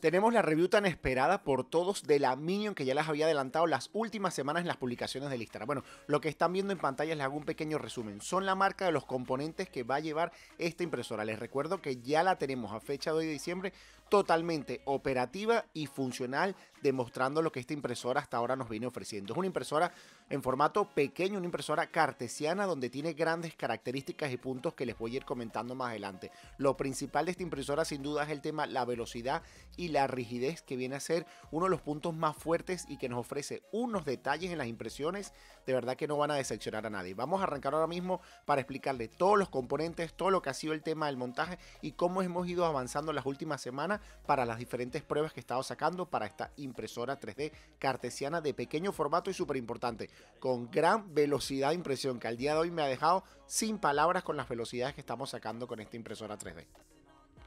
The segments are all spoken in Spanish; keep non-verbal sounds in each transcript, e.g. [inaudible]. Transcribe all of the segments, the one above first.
Tenemos la review tan esperada por todos de la Minion que ya las había adelantado las últimas semanas en las publicaciones de Instagram. Bueno, lo que están viendo en pantalla les hago un pequeño resumen. Son la marca de los componentes que va a llevar esta impresora. Les recuerdo que ya la tenemos a fecha de hoy de diciembre totalmente operativa y funcional, demostrando lo que esta impresora hasta ahora nos viene ofreciendo. Es una impresora en formato pequeño, una impresora cartesiana donde tiene grandes características y puntos que les voy a ir comentando más adelante. Lo principal de esta impresora sin duda es el tema la velocidad y la rigidez que viene a ser uno de los puntos más fuertes y que nos ofrece unos detalles en las impresiones de verdad que no van a decepcionar a nadie. Vamos a arrancar ahora mismo para explicarle todos los componentes, todo lo que ha sido el tema del montaje y cómo hemos ido avanzando las últimas semanas para las diferentes pruebas que he estado sacando para esta impresora 3D cartesiana de pequeño formato y súper importante con gran velocidad de impresión, que al día de hoy me ha dejado sin palabras con las velocidades que estamos sacando con esta impresora 3D.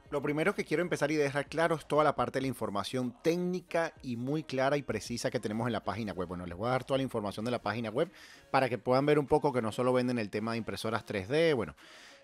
Lo primero que quiero empezar y dejar claro es toda la parte de la información técnica y muy clara y precisa que tenemos en la página web. Bueno, les voy a dar toda la información de la página web para que puedan ver un poco que no solo venden el tema de impresoras 3D, bueno.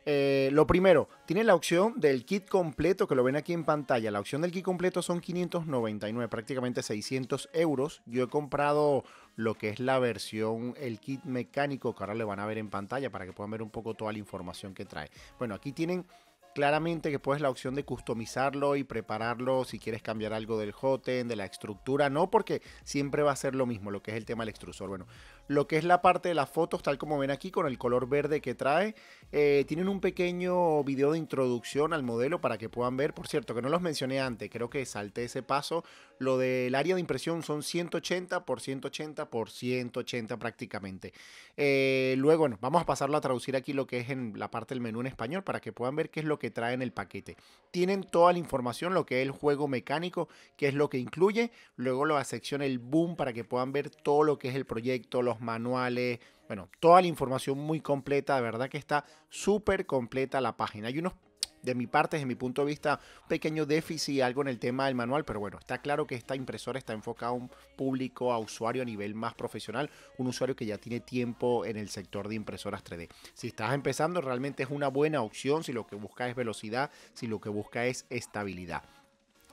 Eh, lo primero, tiene la opción del kit completo que lo ven aquí en pantalla. La opción del kit completo son 599, prácticamente 600 euros. Yo he comprado lo que es la versión, el kit mecánico que ahora le van a ver en pantalla para que puedan ver un poco toda la información que trae. Bueno, aquí tienen claramente que puedes la opción de customizarlo y prepararlo si quieres cambiar algo del hotend, de la estructura, no porque siempre va a ser lo mismo, lo que es el tema del extrusor. Bueno, lo que es la parte de las fotos, tal como ven aquí, con el color verde que trae. Eh, tienen un pequeño video de introducción al modelo para que puedan ver. Por cierto, que no los mencioné antes, creo que salté ese paso. Lo del área de impresión son 180 por 180 por 180 prácticamente. Eh, luego, bueno, vamos a pasarlo a traducir aquí lo que es en la parte del menú en español para que puedan ver qué es lo que trae en el paquete. Tienen toda la información, lo que es el juego mecánico, qué es lo que incluye. Luego la sección el boom para que puedan ver todo lo que es el proyecto, los manuales, bueno, toda la información muy completa, de verdad que está súper completa la página. Hay unos, de mi parte, desde mi punto de vista, pequeño déficit, algo en el tema del manual, pero bueno, está claro que esta impresora está enfocada a un público, a usuario a nivel más profesional, un usuario que ya tiene tiempo en el sector de impresoras 3D. Si estás empezando, realmente es una buena opción si lo que busca es velocidad, si lo que busca es estabilidad.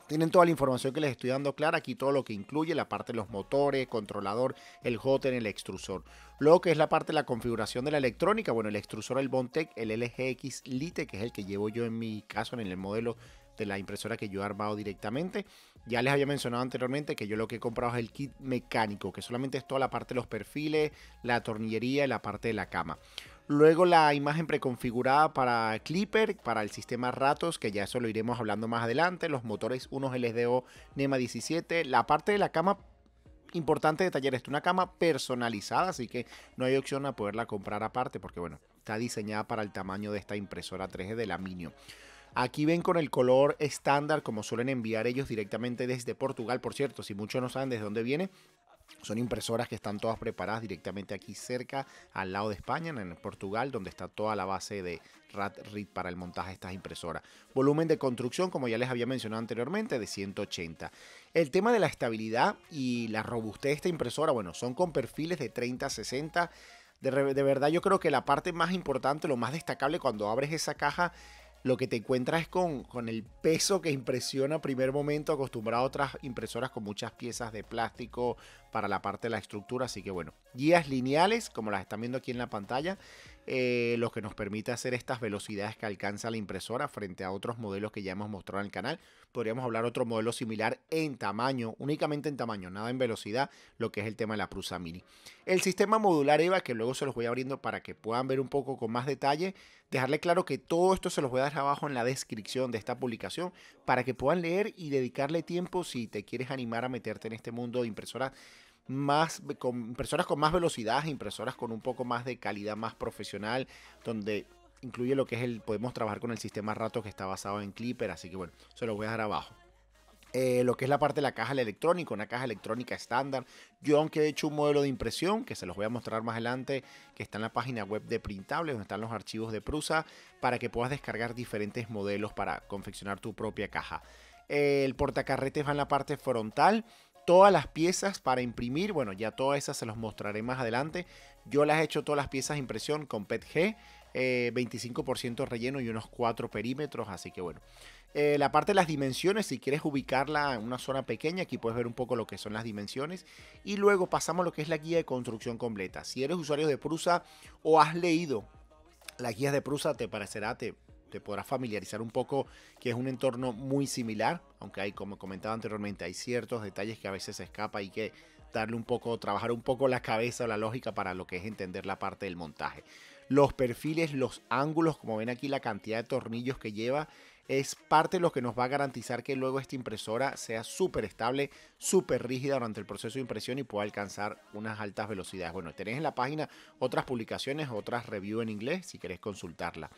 Tienen toda la información que les estoy dando clara aquí, todo lo que incluye la parte de los motores, controlador, el en el extrusor. Luego que es la parte de la configuración de la electrónica, bueno, el extrusor, el Bontec, el LGX Lite, que es el que llevo yo en mi caso, en el modelo de la impresora que yo he armado directamente. Ya les había mencionado anteriormente que yo lo que he comprado es el kit mecánico, que solamente es toda la parte de los perfiles, la tornillería y la parte de la cama. Luego la imagen preconfigurada para Clipper, para el sistema Ratos, que ya eso lo iremos hablando más adelante. Los motores, unos LSDO NEMA 17. La parte de la cama importante detallar es una cama personalizada, así que no hay opción a poderla comprar aparte porque bueno, está diseñada para el tamaño de esta impresora 3D de laminio. Aquí ven con el color estándar como suelen enviar ellos directamente desde Portugal, por cierto, si muchos no saben desde dónde viene, son impresoras que están todas preparadas directamente aquí cerca, al lado de España, en Portugal, donde está toda la base de RAT-RIT para el montaje de estas impresoras. Volumen de construcción, como ya les había mencionado anteriormente, de 180. El tema de la estabilidad y la robustez de esta impresora, bueno, son con perfiles de 30 a 60. De, de, verdad yo creo que la parte más importante, lo más destacable cuando abres esa caja lo que te encuentras es con, con el peso que impresiona primer momento, acostumbrado a otras impresoras con muchas piezas de plástico para la parte de la estructura. Así que bueno, guías lineales, como las están viendo aquí en la pantalla, eh, lo que nos permite hacer estas velocidades que alcanza la impresora frente a otros modelos que ya hemos mostrado en el canal podríamos hablar otro modelo similar en tamaño, únicamente en tamaño, nada en velocidad, lo que es el tema de la Prusa Mini. El sistema modular EVA, que luego se los voy abriendo para que puedan ver un poco con más detalle, dejarle claro que todo esto se los voy a dejar abajo en la descripción de esta publicación para que puedan leer y dedicarle tiempo si te quieres animar a meterte en este mundo de impresoras más con impresoras con más velocidad, impresoras con un poco más de calidad más profesional, donde incluye lo que es el, podemos trabajar con el sistema Rato que está basado en Clipper, así que bueno, se los voy a dejar abajo. Eh, lo que es la parte de la caja electrónica, una caja electrónica estándar. Yo aunque he hecho un modelo de impresión, que se los voy a mostrar más adelante, que está en la página web de Printable, donde están los archivos de Prusa, para que puedas descargar diferentes modelos para confeccionar tu propia caja. Eh, el portacarretes va en la parte frontal. Todas las piezas para imprimir, bueno, ya todas esas se los mostraré más adelante. Yo las he hecho todas las piezas de impresión con PETG. 25% eh, relleno y unos 4 perímetros, así que bueno. Eh, la parte de las dimensiones, si quieres ubicarla en una zona pequeña, aquí puedes ver un poco lo que son las dimensiones. Y luego pasamos a lo que es la guía de construcción completa. Si eres usuario de Prusa o has leído las guías de Prusa, te parecerá, te, te podrás familiarizar un poco que es un entorno muy similar, aunque hay, como comentaba anteriormente, hay ciertos detalles que a veces se escapa y que darle un poco, trabajar un poco la cabeza o la lógica para lo que es entender la parte del montaje los perfiles, los ángulos, como ven aquí la cantidad de tornillos que lleva, es parte de lo que nos va a garantizar que luego esta impresora sea súper estable, súper rígida durante el proceso de impresión y pueda alcanzar unas altas velocidades. Bueno, tenéis en la página otras publicaciones, otras reviews en inglés si queréis consultarla.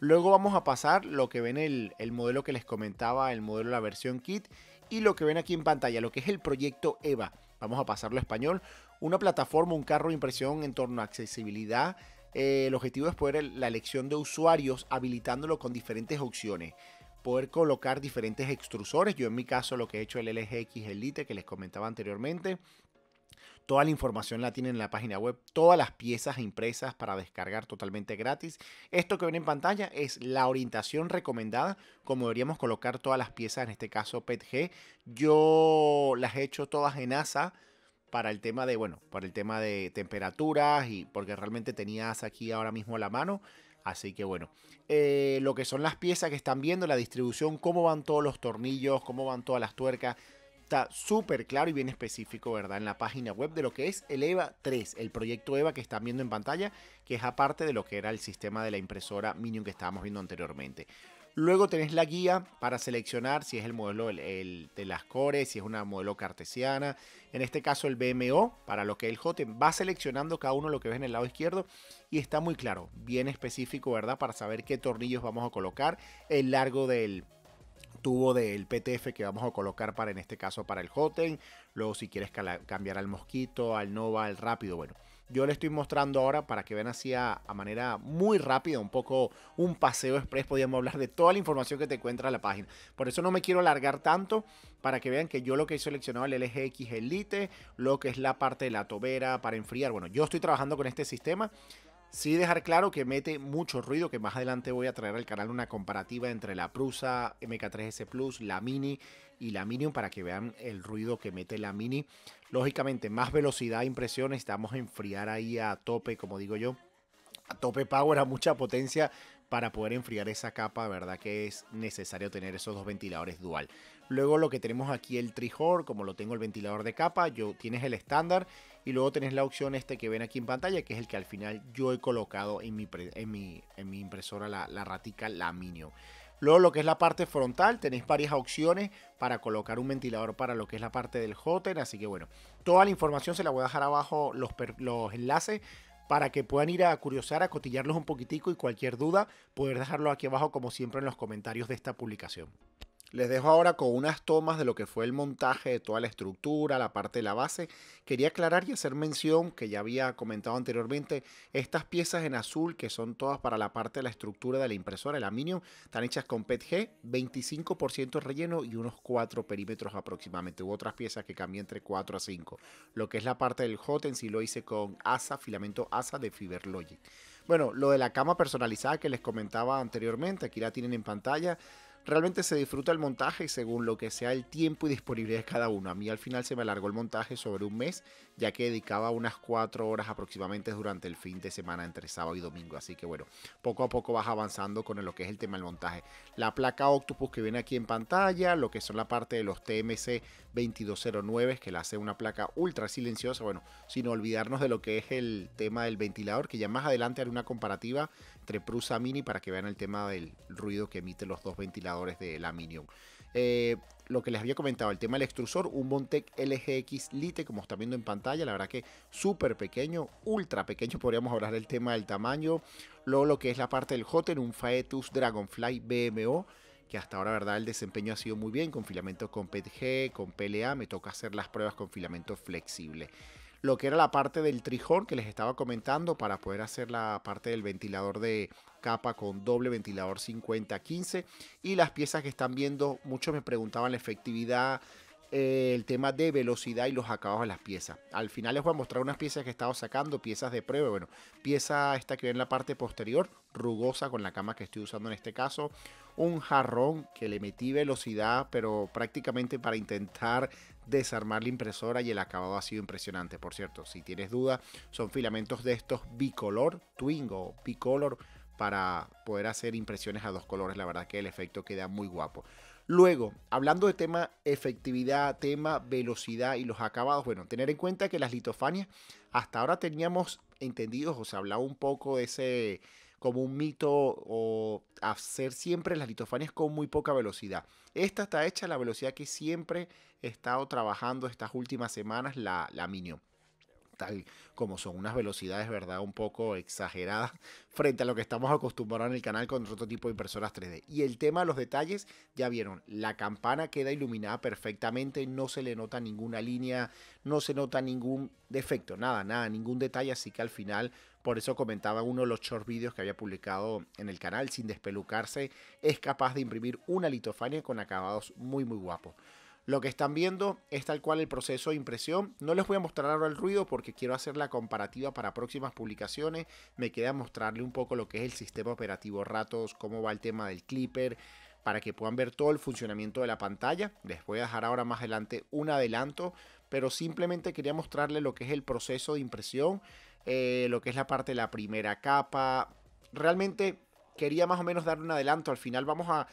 Luego vamos a pasar lo que ven el, el modelo que les comentaba, el modelo la versión kit y lo que ven aquí en pantalla, lo que es el proyecto EVA. Vamos a pasarlo a español. Una plataforma, un carro de impresión en torno a accesibilidad, eh, el objetivo es poder la elección de usuarios habilitándolo con diferentes opciones. Poder colocar diferentes extrusores. Yo en mi caso lo que he hecho el LGX Elite que les comentaba anteriormente. Toda la información la tienen en la página web, todas las piezas impresas para descargar totalmente gratis. Esto que ven en pantalla es la orientación recomendada, como deberíamos colocar todas las piezas, en este caso PETG. Yo las he hecho todas en ASA, para el tema de, bueno, para el tema de temperaturas y porque realmente tenías aquí ahora mismo la mano. Así que bueno, eh, lo que son las piezas que están viendo, la distribución, cómo van todos los tornillos, cómo van todas las tuercas, está súper claro y bien específico, ¿verdad? En la página web de lo que es el EVA 3, el proyecto EVA que están viendo en pantalla, que es aparte de lo que era el sistema de la impresora Minion que estábamos viendo anteriormente. Luego tenés la guía para seleccionar si es el modelo de las cores, si es una modelo cartesiana, en este caso el BMO, para lo que el Hoten va seleccionando cada uno lo que ves en el lado izquierdo y está muy claro, bien específico, ¿verdad? Para saber qué tornillos vamos a colocar, el largo del tubo del PTF que vamos a colocar para en este caso para el Hoten. luego si quieres cambiar al mosquito, al Nova, al rápido, bueno. Yo le estoy mostrando ahora para que vean así a, manera muy rápida, un poco un paseo express, podríamos hablar de toda la información que te encuentra la página. Por eso no me quiero alargar tanto para que vean que yo lo que he seleccionado el LGX Elite, lo que es la parte de la tobera para enfriar. Bueno, yo estoy trabajando con este sistema. Sí dejar claro que mete mucho ruido, que más adelante voy a traer al canal una comparativa entre la Prusa MK3S Plus, la Mini y la Minium para que vean el ruido que mete la Mini Lógicamente, más velocidad, impresión, estamos enfriar ahí a tope, como digo yo, a tope power, a mucha potencia para poder enfriar esa capa, verdad que es necesario tener esos dos ventiladores dual. Luego lo que tenemos aquí el trihor como lo tengo el ventilador de capa, yo tienes el estándar y luego tenés la opción este que ven aquí en pantalla, que es el que al final yo he colocado en mi, en mi, en mi impresora, la, la ratica Laminio. Luego lo que es la parte frontal, tenéis varias opciones para colocar un ventilador para lo que es la parte del hotel. Así que bueno, toda la información se la voy a dejar abajo los, enlaces para que puedan ir a curiosar, a cotillarlos un poquitico y cualquier duda poder dejarlo aquí abajo como siempre en los comentarios de esta publicación. Les dejo ahora con unas tomas de lo que fue el montaje de toda la estructura, la parte de la base. Quería aclarar y hacer mención, que ya había comentado anteriormente, estas piezas en azul, que son todas para la parte de la estructura de la impresora, el aluminio, están hechas con PETG, 25% relleno y unos 4 perímetros aproximadamente. Hubo otras piezas que cambié entre 4 a 5. Lo que es la parte del hot en sí lo hice con ASA, filamento ASA de Fiberlogic. Bueno, lo de la cama personalizada que les comentaba anteriormente, aquí la tienen en pantalla realmente se disfruta el montaje según lo que sea el tiempo y disponibilidad de cada uno. A mí al final se me alargó el montaje sobre un mes, ya que dedicaba unas cuatro horas aproximadamente durante el fin de semana entre sábado y domingo. Así que bueno, poco a poco vas avanzando con lo que es el tema del montaje. La placa Octopus que viene aquí en pantalla, lo que son la parte de los TMC 2209, que la hace una placa ultra silenciosa, bueno, sin olvidarnos de lo que es el tema del ventilador, que ya más adelante haré una comparativa entre Prusa Mini para que vean el tema del ruido que emiten los dos ventiladores de la Minion. Eh, lo que les había comentado, el tema del extrusor, un Bontec LGX Lite, como están viendo en pantalla, la verdad que súper pequeño, ultra pequeño, [laughs] podríamos hablar del tema del tamaño. Luego lo que es la parte del hotel un Faetus Dragonfly BMO, que hasta ahora, ¿verdad? El desempeño ha sido muy bien con filamento con PETG, con PLA, me toca hacer las pruebas con filamento flexible. Lo que era la parte del trijón que les estaba comentando para poder hacer la parte del ventilador de capa con doble ventilador 50-15 y las piezas que están viendo, muchos me preguntaban la efectividad, eh, el tema de velocidad y los acabados de las piezas. Al final les voy a mostrar unas piezas que he estado sacando, piezas de prueba, bueno, pieza esta que ven en la parte posterior, rugosa con la cama que estoy usando en este caso, un jarrón que le metí velocidad, pero prácticamente para intentar desarmar la impresora y el acabado ha sido impresionante. Por cierto, si tienes duda, son filamentos de estos bicolor, Twingo, bicolor, para poder hacer impresiones a dos colores. La verdad que el efecto queda muy guapo. Luego, hablando de tema efectividad, tema velocidad y los acabados, bueno, tener en cuenta que las litofanias hasta ahora teníamos entendidos o se hablaba un poco de ese como un mito o hacer siempre las litofanías con muy poca velocidad. Esta está hecha a la velocidad que siempre he estado trabajando estas últimas semanas la, la Minion tal como son unas velocidades, ¿verdad? Un poco exageradas [laughs] frente a lo que estamos acostumbrados en el canal con otro tipo de impresoras 3D. Y el tema de los detalles, ya vieron, la campana queda iluminada perfectamente, no se le nota ninguna línea, no se nota ningún defecto, nada, nada, ningún detalle, así que al final por eso comentaba uno de los short videos que había publicado en el canal, sin despelucarse, es capaz de imprimir una litofania con acabados muy muy guapos. Lo que están viendo es tal cual el proceso de impresión. No les voy a mostrar ahora el ruido porque quiero hacer la comparativa para próximas publicaciones. Me queda mostrarle un poco lo que es el sistema operativo Ratos, cómo va el tema del clipper, para que puedan ver todo el funcionamiento de la pantalla. Les voy a dejar ahora más adelante un adelanto, pero simplemente quería mostrarle lo que es el proceso de impresión eh, lo que es la parte de la primera capa. Realmente quería más o menos dar un adelanto. Al final vamos a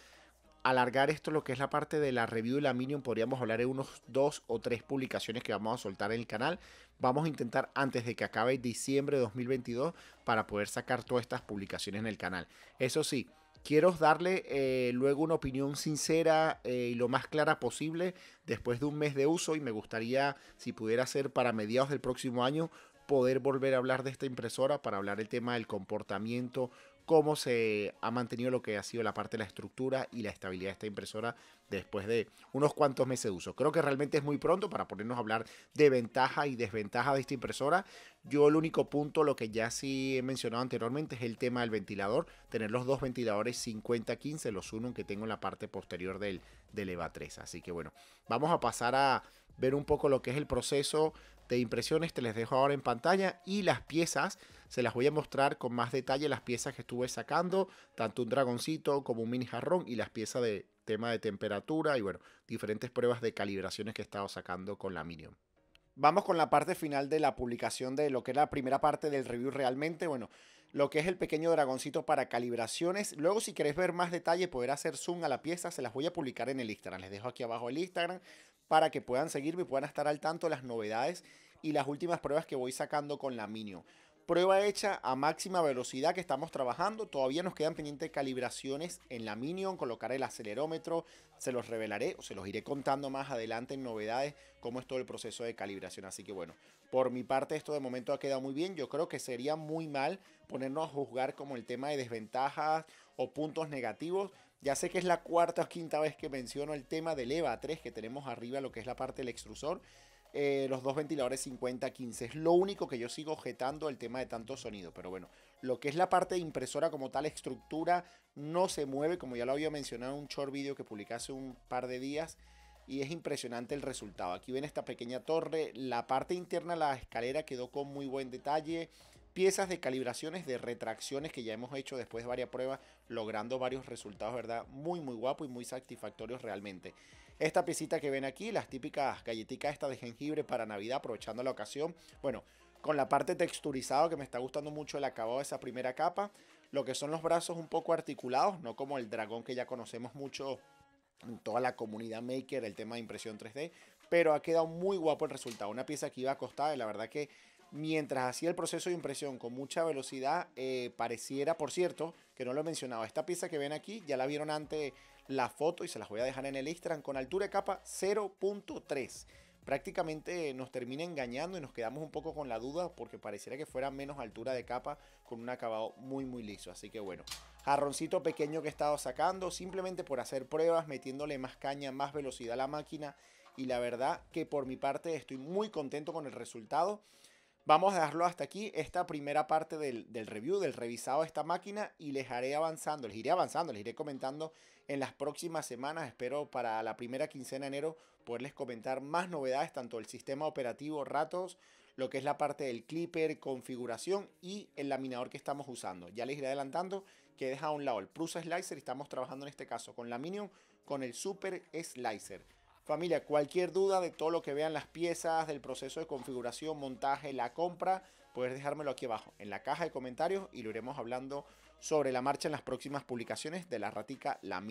alargar esto, lo que es la parte de la review de la Minion. Podríamos hablar de unos dos o tres publicaciones que vamos a soltar en el canal. Vamos a intentar antes de que acabe diciembre de 2022 para poder sacar todas estas publicaciones en el canal. Eso sí, quiero darle eh, luego una opinión sincera eh, y lo más clara posible después de un mes de uso y me gustaría, si pudiera ser para mediados del próximo año, poder volver a hablar de esta impresora para hablar el tema del comportamiento, cómo se ha mantenido lo que ha sido la parte de la estructura y la estabilidad de esta impresora después de unos cuantos meses de uso. Creo que realmente es muy pronto para ponernos a hablar de ventaja y desventaja de esta impresora. Yo el único punto, lo que ya sí he mencionado anteriormente, es el tema del ventilador. Tener los dos ventiladores 50-15, los uno que tengo en la parte posterior del, del EVA 3. Así que bueno, vamos a pasar a ver un poco lo que es el proceso de impresiones, te les dejo ahora en pantalla y las piezas, se las voy a mostrar con más detalle las piezas que estuve sacando, tanto un dragoncito como un mini jarrón y las piezas de tema de temperatura y bueno, diferentes pruebas de calibraciones que he estado sacando con la Minion. Vamos con la parte final de la publicación de lo que era la primera parte del review realmente, bueno, lo que es el pequeño dragoncito para calibraciones. Luego, si querés ver más detalle, poder hacer zoom a la pieza, se las voy a publicar en el Instagram. Les dejo aquí abajo el Instagram para que puedan seguirme y puedan estar al tanto de las novedades y las últimas pruebas que voy sacando con la Minion. Prueba hecha a máxima velocidad que estamos trabajando. Todavía nos quedan pendientes calibraciones en la Minion. colocar el acelerómetro. Se los revelaré o se los iré contando más adelante en novedades cómo es todo el proceso de calibración. Así que bueno, por mi parte esto de momento ha quedado muy bien. Yo creo que sería muy mal ponernos a juzgar como el tema de desventajas o puntos negativos ya sé que es la cuarta o quinta vez que menciono el tema del EVA 3 que tenemos arriba, lo que es la parte del extrusor. Eh, los dos ventiladores 50-15. Es lo único que yo sigo objetando el tema de tanto sonido. Pero bueno, lo que es la parte impresora como tal, estructura, no se mueve, como ya lo había mencionado en un short video que publicé hace un par de días. Y es impresionante el resultado. Aquí ven esta pequeña torre. La parte interna, la escalera quedó con muy buen detalle piezas de calibraciones de retracciones que ya hemos hecho después de varias pruebas, logrando varios resultados, ¿verdad? Muy, muy guapo y muy satisfactorios realmente. Esta piecita que ven aquí, las típicas galletitas estas de jengibre para Navidad, aprovechando la ocasión. Bueno, con la parte texturizada que me está gustando mucho el acabado de esa primera capa. Lo que son los brazos un poco articulados, no como el dragón que ya conocemos mucho en toda la comunidad maker, el tema de impresión 3D, pero ha quedado muy guapo el resultado. Una pieza que iba a costar, y la verdad que mientras hacía el proceso de impresión con mucha velocidad, eh, pareciera, por cierto, que no lo he mencionado, esta pieza que ven aquí, ya la vieron antes la foto y se las voy a dejar en el Instagram, con altura de capa 0.3. Prácticamente nos termina engañando y nos quedamos un poco con la duda porque pareciera que fuera menos altura de capa con un acabado muy muy liso. Así que bueno, jarroncito pequeño que he estado sacando simplemente por hacer pruebas, metiéndole más caña, más velocidad a la máquina y la verdad que por mi parte estoy muy contento con el resultado. Vamos a dejarlo hasta aquí, esta primera parte del, review, del revisado de esta máquina y les haré avanzando, les iré avanzando, les iré comentando en las próximas semanas. Espero para la primera quincena de enero poderles comentar más novedades, tanto el sistema operativo ratos, lo que es la parte del clipper, configuración y el laminador que estamos usando. Ya les iré adelantando que deja a un lado el Prusa Slicer y estamos trabajando en este caso con la Minion, con el Super Slicer. Familia, cualquier duda de todo lo que vean las piezas, del proceso de configuración, montaje, la compra, puedes dejármelo aquí abajo en la caja de comentarios y lo iremos hablando sobre la marcha en las próximas publicaciones de la ratica La